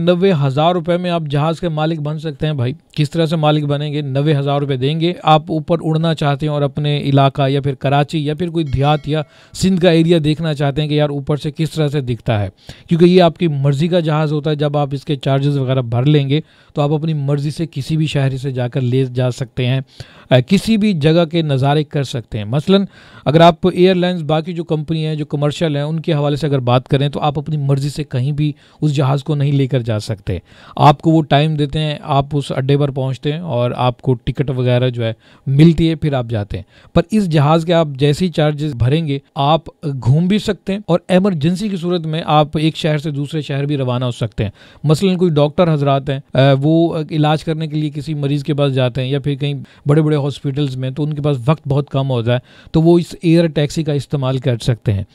नब्बे हज़ार रुपये में आप जहाज़ के मालिक बन सकते हैं भाई किस तरह से मालिक बनेंगे नबे हज़ार रुपये देंगे आप ऊपर उड़ना चाहते हैं और अपने इलाका या फिर कराची या फिर कोई देहात या सिंध का एरिया देखना चाहते हैं कि यार ऊपर से किस तरह से दिखता है क्योंकि ये आपकी मर्ज़ी का जहाज़ होता है जब आप इसके चार्जेस वगैरह भर लेंगे तो आप अपनी मर्ज़ी से किसी भी शहर से जाकर ले जा सकते हैं किसी भी जगह के नज़ारे कर सकते हैं मसलन अगर आप एयरलाइंस बाकी जो कंपनी हैं जो कमर्शियल हैं उनके हवाले से अगर बात करें तो आप अपनी मर्ज़ी से कहीं भी उस जहाज़ को नहीं लेकर जा सकते आपको वो टाइम देते हैं आप उस अड्डे पर पर पहुंचते हैं और आपको टिकट वगैरह जो है मिलती है फिर आप जाते हैं पर इस जहाज़ के आप जैसे ही चार्जेस भरेंगे आप घूम भी सकते हैं और एमरजेंसी की सूरत में आप एक शहर से दूसरे शहर भी रवाना हो सकते हैं मसलन कोई डॉक्टर हजरात हैं वो इलाज करने के लिए किसी मरीज़ के पास जाते हैं या फिर कहीं बड़े बड़े हॉस्पिटल्स में तो उनके पास वक्त बहुत कम होता है तो वो इस एयर टैक्सी का इस्तेमाल कर सकते हैं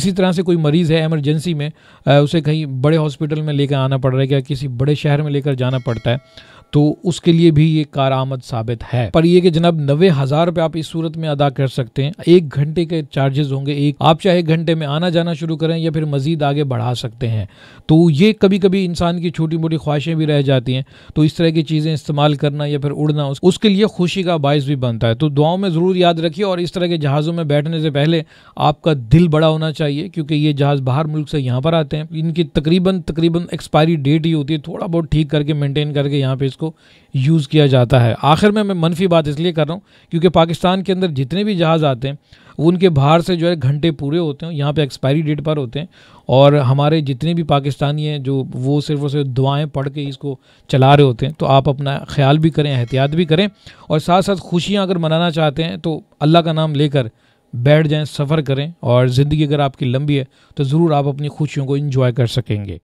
इसी तरह से कोई मरीज़ है एमरजेंसी में उसे कहीं बड़े हॉस्पिटल में लेकर आना पड़ रहा है या किसी बड़े शहर में लेकर जाना पड़ता है तो उस उसके लिए भी ये कार आमद साबित है पर यह कि जनाब नब्बे हजार रुपये आप इस सूरत में अदा कर सकते हैं एक घंटे के चार्जेस होंगे एक आप चाहे घंटे में आना जाना शुरू करें या फिर मजीद आगे बढ़ा सकते हैं तो ये कभी कभी इंसान की छोटी मोटी ख्वाहिशें भी रह जाती हैं तो इस तरह की चीज़ें इस्तेमाल करना या फिर उड़ना उसके लिए खुशी का बायस भी बनता है तो दुआओं में ज़रूर याद रखिए और इस तरह के जहाज़ों में बैठने से पहले आपका दिल बड़ा होना चाहिए क्योंकि ये जहाज़ बाहर मुल्क से यहाँ पर आते हैं इनकी तकरीबन तकरीबन एक्सपायरी डेट ही होती है थोड़ा बहुत ठीक करके मेंटेन करके यहाँ पे इसको यूज़ किया जाता है आखिर में मैं मनफी बात इसलिए कर रहा हूँ क्योंकि पाकिस्तान के अंदर जितने भी जहाज़ आते हैं उनके बाहर से जो है घंटे पूरे होते हैं यहाँ पे एक्सपायरी डेट पर होते हैं और हमारे जितने भी पाकिस्तानी हैं जो वो सिर्फ और सिर्फ दुआएँ पढ़ के इसको चला रहे होते हैं तो आप अपना ख्याल भी करें एहतियात भी करें और साथ साथ खुशियाँ अगर मनाना चाहते हैं तो अल्लाह का नाम लेकर बैठ जाएँ सफ़र करें और ज़िंदगी अगर आपकी लंबी है तो ज़रूर आप अपनी खुशियों को इंजॉय कर सकेंगे